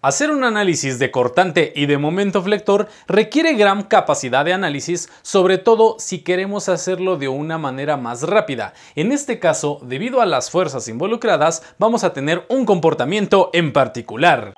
Hacer un análisis de cortante y de momento flector requiere gran capacidad de análisis, sobre todo si queremos hacerlo de una manera más rápida. En este caso, debido a las fuerzas involucradas, vamos a tener un comportamiento en particular.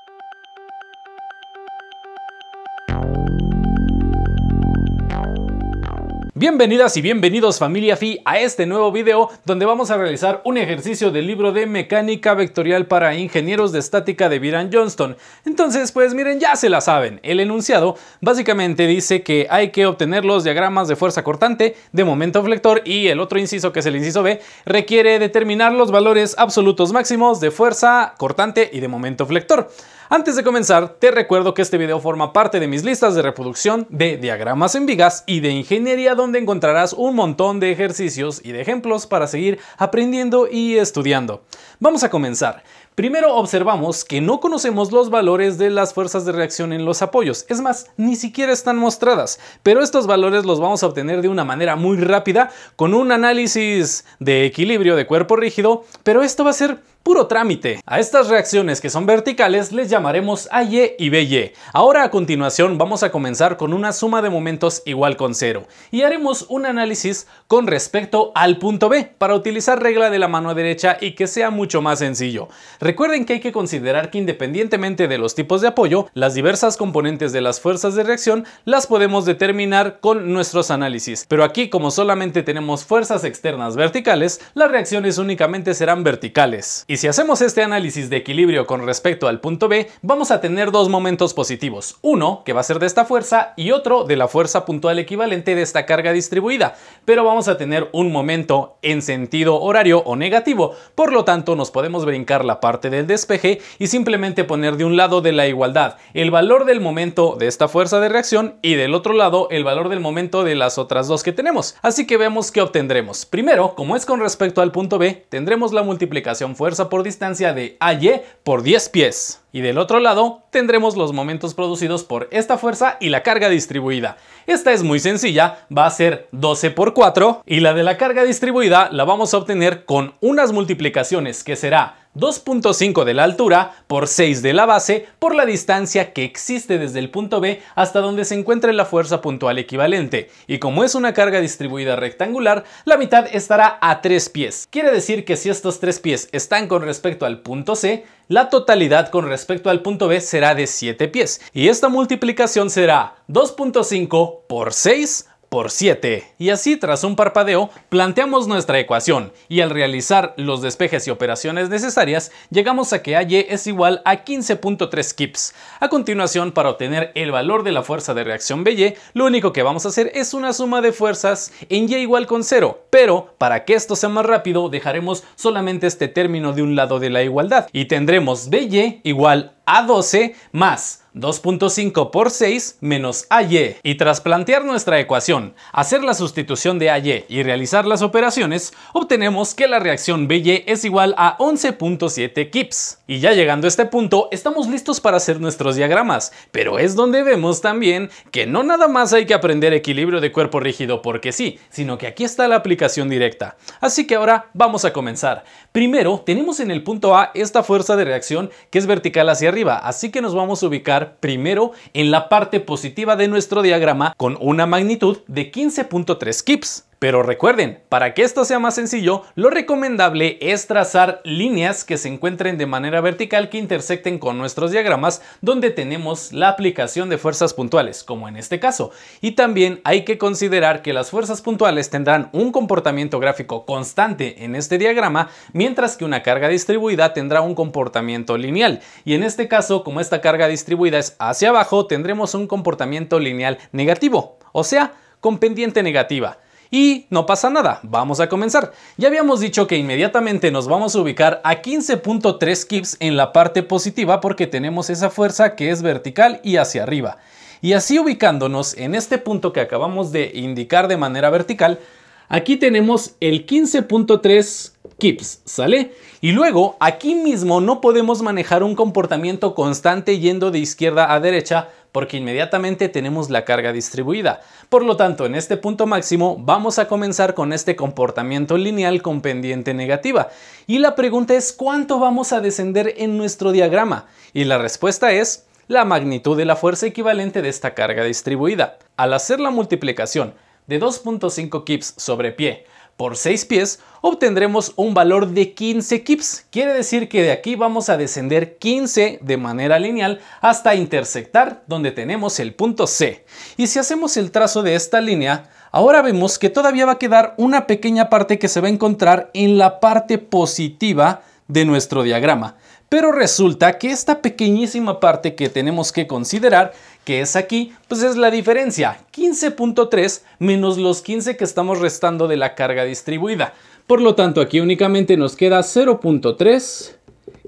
Bienvenidas y bienvenidos familia Fi a este nuevo video donde vamos a realizar un ejercicio del libro de mecánica vectorial para ingenieros de estática de Viran Johnston. Entonces pues miren ya se la saben, el enunciado básicamente dice que hay que obtener los diagramas de fuerza cortante, de momento flector y el otro inciso que es el inciso B requiere determinar los valores absolutos máximos de fuerza cortante y de momento flector. Antes de comenzar, te recuerdo que este video forma parte de mis listas de reproducción de diagramas en vigas y de ingeniería donde encontrarás un montón de ejercicios y de ejemplos para seguir aprendiendo y estudiando. Vamos a comenzar. Primero observamos que no conocemos los valores de las fuerzas de reacción en los apoyos, es más, ni siquiera están mostradas, pero estos valores los vamos a obtener de una manera muy rápida con un análisis de equilibrio de cuerpo rígido, pero esto va a ser puro trámite. A estas reacciones que son verticales les llamaremos AY y BY. Ahora a continuación vamos a comenzar con una suma de momentos igual con cero y haremos un análisis con respecto al punto B para utilizar regla de la mano derecha y que sea mucho más sencillo. Recuerden que hay que considerar que independientemente de los tipos de apoyo, las diversas componentes de las fuerzas de reacción las podemos determinar con nuestros análisis. Pero aquí como solamente tenemos fuerzas externas verticales, las reacciones únicamente serán verticales. Y si hacemos este análisis de equilibrio con respecto al punto B, vamos a tener dos momentos positivos, uno que va a ser de esta fuerza y otro de la fuerza puntual equivalente de esta carga distribuida, pero vamos a tener un momento en sentido horario o negativo, por lo tanto nos podemos brincar la parte del despeje y simplemente poner de un lado de la igualdad el valor del momento de esta fuerza de reacción y del otro lado el valor del momento de las otras dos que tenemos. Así que vemos qué obtendremos. Primero, como es con respecto al punto B, tendremos la multiplicación fuerza por distancia de AY por 10 pies. Y del otro lado tendremos los momentos producidos por esta fuerza y la carga distribuida. Esta es muy sencilla, va a ser 12 por 4 y la de la carga distribuida la vamos a obtener con unas multiplicaciones que será 2.5 de la altura por 6 de la base por la distancia que existe desde el punto B hasta donde se encuentre la fuerza puntual equivalente y como es una carga distribuida rectangular la mitad estará a 3 pies. Quiere decir que si estos 3 pies están con respecto al punto C la totalidad con respecto al punto B será de 7 pies y esta multiplicación será 2.5 por 6 por 7. Y así, tras un parpadeo, planteamos nuestra ecuación y al realizar los despejes y operaciones necesarias, llegamos a que AY es igual a 15.3 kips. A continuación, para obtener el valor de la fuerza de reacción BY, lo único que vamos a hacer es una suma de fuerzas en Y igual con 0, pero para que esto sea más rápido, dejaremos solamente este término de un lado de la igualdad y tendremos BY igual a 12 más 2.5 por 6 menos AY. Y tras plantear nuestra ecuación, hacer la sustitución de AY y realizar las operaciones, obtenemos que la reacción BY es igual a 11.7 kips. Y ya llegando a este punto, estamos listos para hacer nuestros diagramas, pero es donde vemos también que no nada más hay que aprender equilibrio de cuerpo rígido porque sí, sino que aquí está la aplicación directa. Así que ahora vamos a comenzar. Primero, tenemos en el punto A esta fuerza de reacción que es vertical hacia arriba, así que nos vamos a ubicar primero en la parte positiva de nuestro diagrama con una magnitud de 15.3 kips. Pero recuerden, para que esto sea más sencillo, lo recomendable es trazar líneas que se encuentren de manera vertical que intersecten con nuestros diagramas donde tenemos la aplicación de fuerzas puntuales, como en este caso. Y también hay que considerar que las fuerzas puntuales tendrán un comportamiento gráfico constante en este diagrama, mientras que una carga distribuida tendrá un comportamiento lineal. Y en este caso, como esta carga distribuida es hacia abajo, tendremos un comportamiento lineal negativo, o sea, con pendiente negativa. Y no pasa nada, vamos a comenzar. Ya habíamos dicho que inmediatamente nos vamos a ubicar a 15.3 kips en la parte positiva porque tenemos esa fuerza que es vertical y hacia arriba. Y así ubicándonos en este punto que acabamos de indicar de manera vertical, aquí tenemos el 15.3 kips, ¿sale? Y luego, aquí mismo no podemos manejar un comportamiento constante yendo de izquierda a derecha porque inmediatamente tenemos la carga distribuida. Por lo tanto, en este punto máximo vamos a comenzar con este comportamiento lineal con pendiente negativa. Y la pregunta es ¿cuánto vamos a descender en nuestro diagrama? Y la respuesta es la magnitud de la fuerza equivalente de esta carga distribuida. Al hacer la multiplicación de 2.5 kips sobre pie por 6 pies, obtendremos un valor de 15 kips. Quiere decir que de aquí vamos a descender 15 de manera lineal hasta intersectar donde tenemos el punto C. Y si hacemos el trazo de esta línea, ahora vemos que todavía va a quedar una pequeña parte que se va a encontrar en la parte positiva de nuestro diagrama. Pero resulta que esta pequeñísima parte que tenemos que considerar que es aquí, pues es la diferencia, 15.3 menos los 15 que estamos restando de la carga distribuida. Por lo tanto, aquí únicamente nos queda 0.3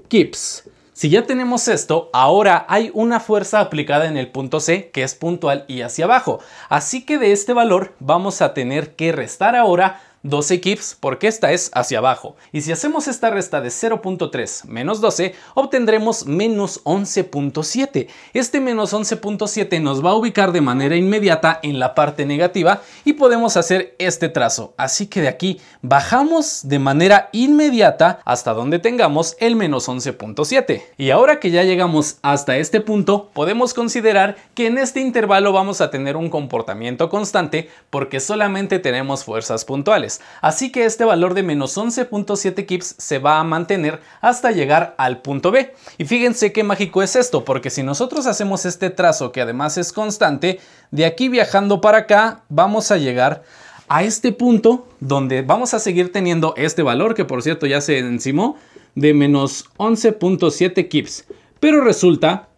kips. Si ya tenemos esto, ahora hay una fuerza aplicada en el punto C que es puntual y hacia abajo. Así que de este valor vamos a tener que restar ahora 12 kips porque esta es hacia abajo. Y si hacemos esta resta de 0.3 menos 12, obtendremos menos 11.7. Este menos 11.7 nos va a ubicar de manera inmediata en la parte negativa y podemos hacer este trazo. Así que de aquí bajamos de manera inmediata hasta donde tengamos el menos 11.7. Y ahora que ya llegamos hasta este punto, podemos considerar que en este intervalo vamos a tener un comportamiento constante porque solamente tenemos fuerzas puntuales así que este valor de menos 11.7 kips se va a mantener hasta llegar al punto B. Y fíjense qué mágico es esto, porque si nosotros hacemos este trazo que además es constante, de aquí viajando para acá vamos a llegar a este punto donde vamos a seguir teniendo este valor, que por cierto ya se encimó, de menos 11.7 kips. Pero resulta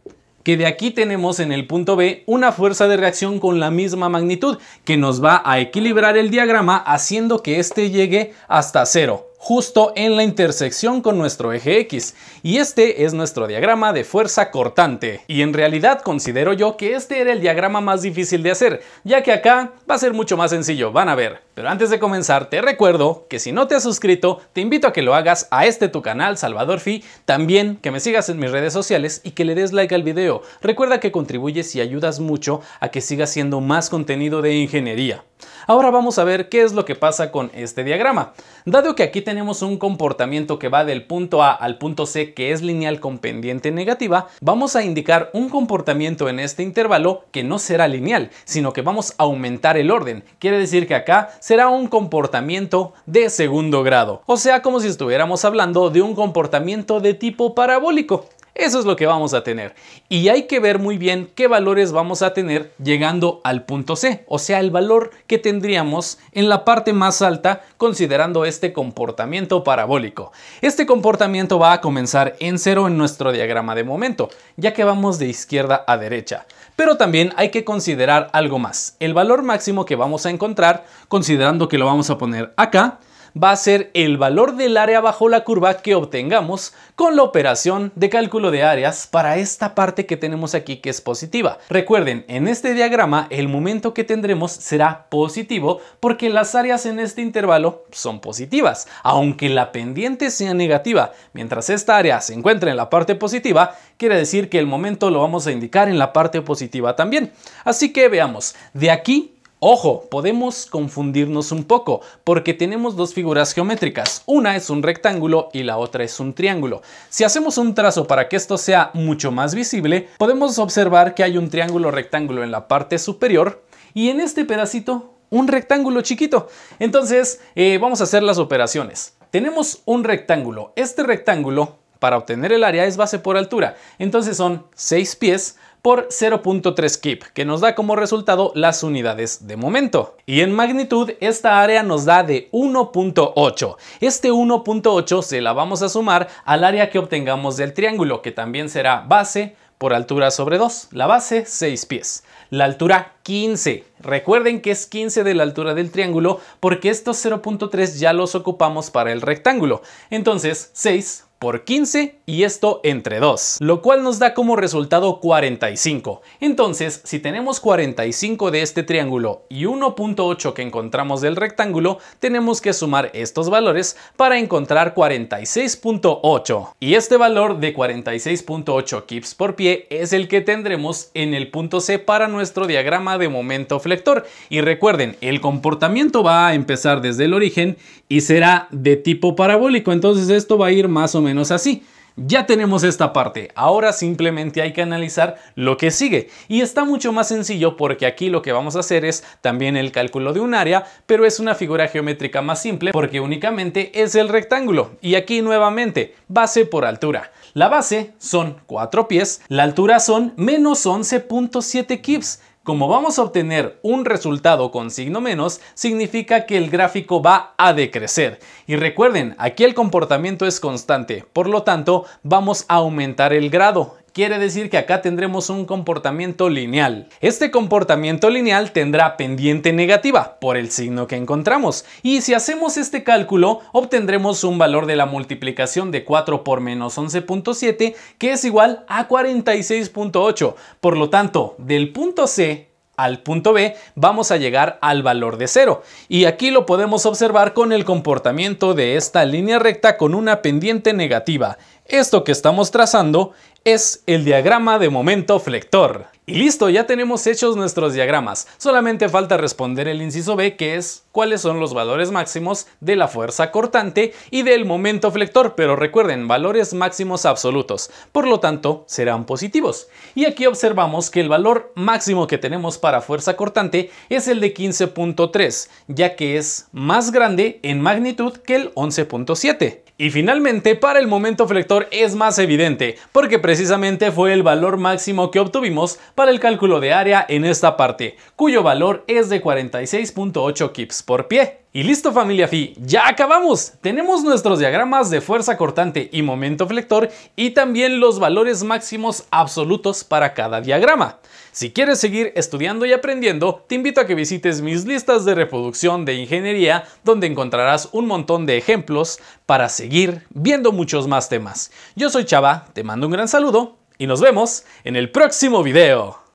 que de aquí tenemos en el punto B una fuerza de reacción con la misma magnitud que nos va a equilibrar el diagrama haciendo que éste llegue hasta cero justo en la intersección con nuestro eje X y este es nuestro diagrama de fuerza cortante. Y en realidad considero yo que este era el diagrama más difícil de hacer, ya que acá va a ser mucho más sencillo, van a ver. Pero antes de comenzar te recuerdo que si no te has suscrito te invito a que lo hagas a este tu canal Salvador Fi, también que me sigas en mis redes sociales y que le des like al video. Recuerda que contribuyes y ayudas mucho a que siga siendo más contenido de ingeniería. Ahora vamos a ver qué es lo que pasa con este diagrama. Dado que aquí tenemos un comportamiento que va del punto A al punto C que es lineal con pendiente negativa, vamos a indicar un comportamiento en este intervalo que no será lineal, sino que vamos a aumentar el orden. Quiere decir que acá será un comportamiento de segundo grado, o sea como si estuviéramos hablando de un comportamiento de tipo parabólico. Eso es lo que vamos a tener. Y hay que ver muy bien qué valores vamos a tener llegando al punto C, o sea, el valor que tendríamos en la parte más alta considerando este comportamiento parabólico. Este comportamiento va a comenzar en cero en nuestro diagrama de momento, ya que vamos de izquierda a derecha. Pero también hay que considerar algo más. El valor máximo que vamos a encontrar, considerando que lo vamos a poner acá, va a ser el valor del área bajo la curva que obtengamos con la operación de cálculo de áreas para esta parte que tenemos aquí que es positiva. Recuerden, en este diagrama el momento que tendremos será positivo porque las áreas en este intervalo son positivas, aunque la pendiente sea negativa. Mientras esta área se encuentre en la parte positiva, quiere decir que el momento lo vamos a indicar en la parte positiva también. Así que veamos, de aquí Ojo, podemos confundirnos un poco porque tenemos dos figuras geométricas. Una es un rectángulo y la otra es un triángulo. Si hacemos un trazo para que esto sea mucho más visible, podemos observar que hay un triángulo rectángulo en la parte superior y en este pedacito un rectángulo chiquito. Entonces, eh, vamos a hacer las operaciones. Tenemos un rectángulo. Este rectángulo, para obtener el área, es base por altura. Entonces son 6 pies por 0.3 kip, que nos da como resultado las unidades de momento. Y en magnitud, esta área nos da de 1.8. Este 1.8 se la vamos a sumar al área que obtengamos del triángulo, que también será base, por altura sobre 2, la base 6 pies, la altura 15. Recuerden que es 15 de la altura del triángulo porque estos 0.3 ya los ocupamos para el rectángulo. Entonces 6 por 15 y esto entre 2, lo cual nos da como resultado 45. Entonces, si tenemos 45 de este triángulo y 1.8 que encontramos del rectángulo, tenemos que sumar estos valores para encontrar 46.8. Y este valor de 46.8 kips por pie es el que tendremos en el punto C para nuestro diagrama de momento flector. Y recuerden, el comportamiento va a empezar desde el origen y será de tipo parabólico, entonces esto va a ir más o menos menos así. Ya tenemos esta parte, ahora simplemente hay que analizar lo que sigue. Y está mucho más sencillo porque aquí lo que vamos a hacer es también el cálculo de un área, pero es una figura geométrica más simple porque únicamente es el rectángulo. Y aquí nuevamente, base por altura. La base son 4 pies, la altura son menos 11.7 kips, como vamos a obtener un resultado con signo menos, significa que el gráfico va a decrecer. Y recuerden, aquí el comportamiento es constante, por lo tanto, vamos a aumentar el grado quiere decir que acá tendremos un comportamiento lineal. Este comportamiento lineal tendrá pendiente negativa por el signo que encontramos y si hacemos este cálculo obtendremos un valor de la multiplicación de 4 por menos 11.7 que es igual a 46.8. Por lo tanto, del punto C al punto B vamos a llegar al valor de 0 y aquí lo podemos observar con el comportamiento de esta línea recta con una pendiente negativa esto que estamos trazando es el diagrama de momento flector. Y listo, ya tenemos hechos nuestros diagramas. Solamente falta responder el inciso B, que es cuáles son los valores máximos de la fuerza cortante y del momento flector, pero recuerden, valores máximos absolutos, por lo tanto serán positivos. Y aquí observamos que el valor máximo que tenemos para fuerza cortante es el de 15.3, ya que es más grande en magnitud que el 11.7. Y finalmente, para el momento flector es más evidente, porque precisamente fue el valor máximo que obtuvimos para el cálculo de área en esta parte, cuyo valor es de 46.8 kips por pie. Y listo familia Fi, ya acabamos. Tenemos nuestros diagramas de fuerza cortante y momento flector y también los valores máximos absolutos para cada diagrama. Si quieres seguir estudiando y aprendiendo, te invito a que visites mis listas de reproducción de ingeniería donde encontrarás un montón de ejemplos para seguir viendo muchos más temas. Yo soy Chava, te mando un gran saludo y nos vemos en el próximo video.